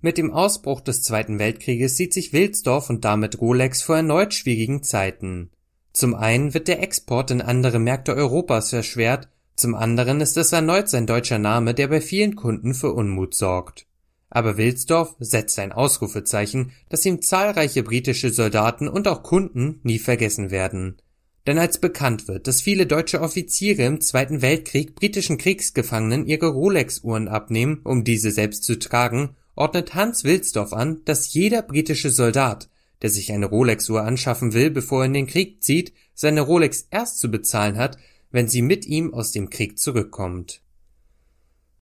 Mit dem Ausbruch des Zweiten Weltkrieges sieht sich Wilsdorf und damit Rolex vor erneut schwierigen Zeiten. Zum einen wird der Export in andere Märkte Europas erschwert, zum anderen ist es erneut sein deutscher Name, der bei vielen Kunden für Unmut sorgt. Aber Wilsdorf setzt ein Ausrufezeichen, das ihm zahlreiche britische Soldaten und auch Kunden nie vergessen werden. Denn als bekannt wird, dass viele deutsche Offiziere im Zweiten Weltkrieg britischen Kriegsgefangenen ihre Rolex-Uhren abnehmen, um diese selbst zu tragen ordnet Hans Wilsdorf an, dass jeder britische Soldat, der sich eine Rolex-Uhr anschaffen will, bevor er in den Krieg zieht, seine Rolex erst zu bezahlen hat, wenn sie mit ihm aus dem Krieg zurückkommt